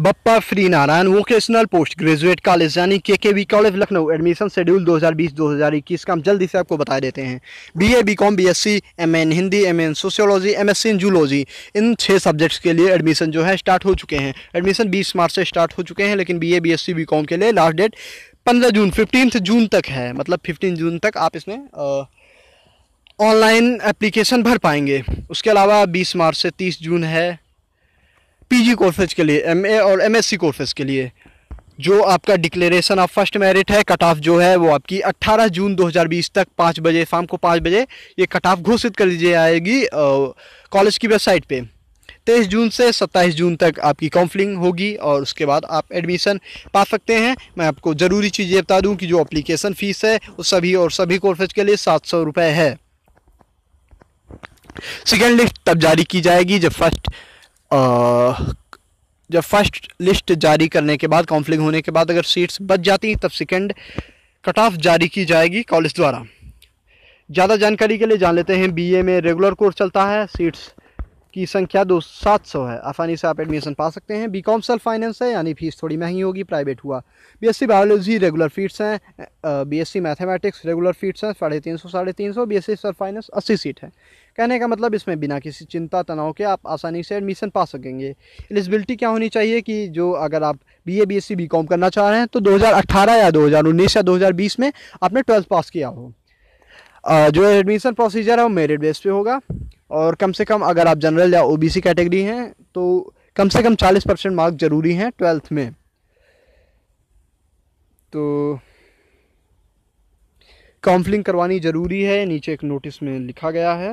Bappa Shri Narayan vocational post graduate college यानी K K V college Lucknow admission schedule 2020-2021 का हम जल्दी से आपको बता देते हैं B A B com B S C M N Hindi M N sociology M S C in zoology in छः सब्जेक्ट्स के लिए एडमिशन जो है स्टार्ट हो चुके हैं एडमिशन बीस मार्च से स्टार्ट हो चुके हैं लेकिन B A B S C B com के लिए लास्ट डेट पंद्रह जून फिफ्टींथ जून तक है मतलब फिफ्टीन जून तक आप इसमें आ, ऑनलाइन एप्लीकेशन भर पाएंगे उसके अलावा 20 मार्च से 30 जून है पीजी कोर्सेज के लिए एमए और एमएससी कोर्सेज के लिए जो आपका डिक्लेरेशन ऑफ फर्स्ट मेरिट है कट ऑफ जो है वो आपकी 18 जून 2020 तक पाँच बजे शाम को पाँच बजे ये कट ऑफ घोषित कर दी जाएगी कॉलेज की वेबसाइट पे तेईस जून से सत्ताईस जून तक आपकी काउंसलिंग होगी और उसके बाद आप एडमिशन पा सकते हैं मैं आपको ज़रूरी चीज़ ये बता दूँ कि जो अप्लीकेशन फ़ीस है वो सभी और सभी कोर्सेज के लिए सात सौ है सेकेंड लिस्ट तब जारी की जाएगी जब फर्स्ट जब फर्स्ट लिस्ट जारी करने के बाद काउंसलिंग होने के बाद अगर सीट्स बच जाती हैं तब सेकेंड कट ऑफ जारी की जाएगी कॉलेज द्वारा ज़्यादा जानकारी के लिए जान लेते हैं बीए में रेगुलर कोर्स चलता है सीट्स की संख्या दो सात सौ है आसानी से आप एडमिशन पा सकते हैं बी कॉम सेल्फ फाइनेंस है यानी फीस थोड़ी महंगी होगी प्राइवेट हुआ B S C biology regular seats हैं B S C mathematics regular seats हैं साढ़े तीन सौ साढ़े तीन सौ B S C self finance अस्सी सीट है कहने का मतलब इसमें बिना किसी चिंता तनाव के आप आसानी से एडमिशन पा सकेंगे एलिजिबिलिटी क्या होनी चाहिए कि जो अगर आप B A B S C B com करना चाह रहे हैं तो दो हज़ार अट्ठारह या दो हज़ार उन्नीस या दो हज़ार बीस में आपने ट्वेल्थ पास किया हो जो एडमिशन प्रोसीजर है वो मेरिट बेस पे होगा और कम से कम अगर आप जनरल या ओबीसी कैटेगरी हैं तो कम से कम चालीस परसेंट मार्क ज़रूरी हैं ट्वेल्थ में तो काउंसलिंग करवानी ज़रूरी है नीचे एक नोटिस में लिखा गया है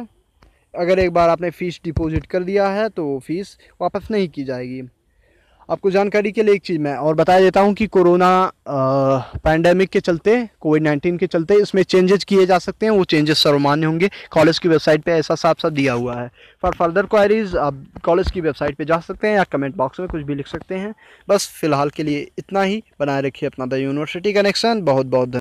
अगर एक बार आपने फ़ीस डिपॉजिट कर दिया है तो फ़ीस वापस नहीं की जाएगी आपको जानकारी के लिए एक चीज़ मैं और बता देता हूँ कि कोरोना पैंडेमिक के चलते कोविड नाइन्टीन के चलते इसमें चेंजेस किए जा सकते हैं वो चेंजेस सर्वमान्य होंगे कॉलेज की वेबसाइट पे ऐसा साफ साफ दिया हुआ है फॉर फर्दर क्वायरीज आप कॉलेज की वेबसाइट पे जा सकते हैं या कमेंट बॉक्स में कुछ भी लिख सकते हैं बस फिलहाल के लिए इतना ही बनाए रखिए अपना द यूनिवर्सिटी कनेक्शन बहुत बहुत